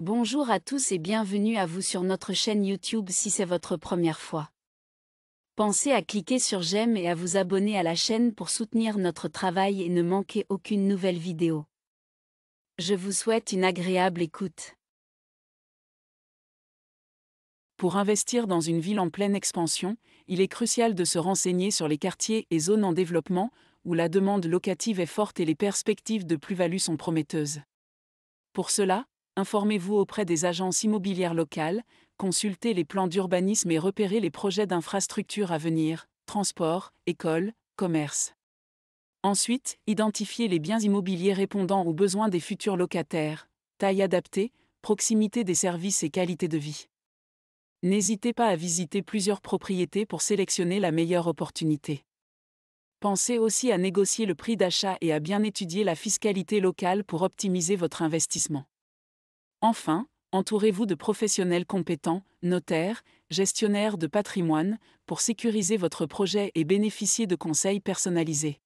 Bonjour à tous et bienvenue à vous sur notre chaîne YouTube si c'est votre première fois. Pensez à cliquer sur j'aime et à vous abonner à la chaîne pour soutenir notre travail et ne manquer aucune nouvelle vidéo. Je vous souhaite une agréable écoute. Pour investir dans une ville en pleine expansion, il est crucial de se renseigner sur les quartiers et zones en développement où la demande locative est forte et les perspectives de plus-value sont prometteuses. Pour cela, informez-vous auprès des agences immobilières locales, consultez les plans d'urbanisme et repérez les projets d'infrastructures à venir, (transport, écoles, commerce). Ensuite, identifiez les biens immobiliers répondant aux besoins des futurs locataires, taille adaptée, proximité des services et qualité de vie. N'hésitez pas à visiter plusieurs propriétés pour sélectionner la meilleure opportunité. Pensez aussi à négocier le prix d'achat et à bien étudier la fiscalité locale pour optimiser votre investissement. Enfin, entourez-vous de professionnels compétents, notaires, gestionnaires de patrimoine, pour sécuriser votre projet et bénéficier de conseils personnalisés.